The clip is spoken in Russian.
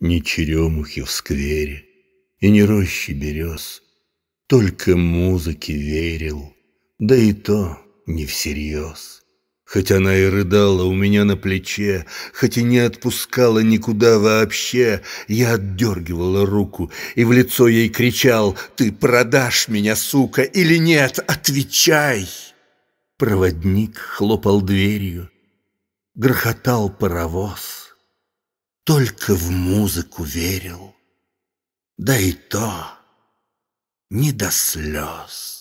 ни черемухи в сквере и ни рощи берез. Только музыке верил, да и то не всерьез. Хоть она и рыдала у меня на плече, хоть и не отпускала никуда вообще, я отдергивала руку и в лицо ей кричал «Ты продашь меня, сука, или нет? Отвечай!» Проводник хлопал дверью, грохотал паровоз только в музыку верил, да и то не до слез.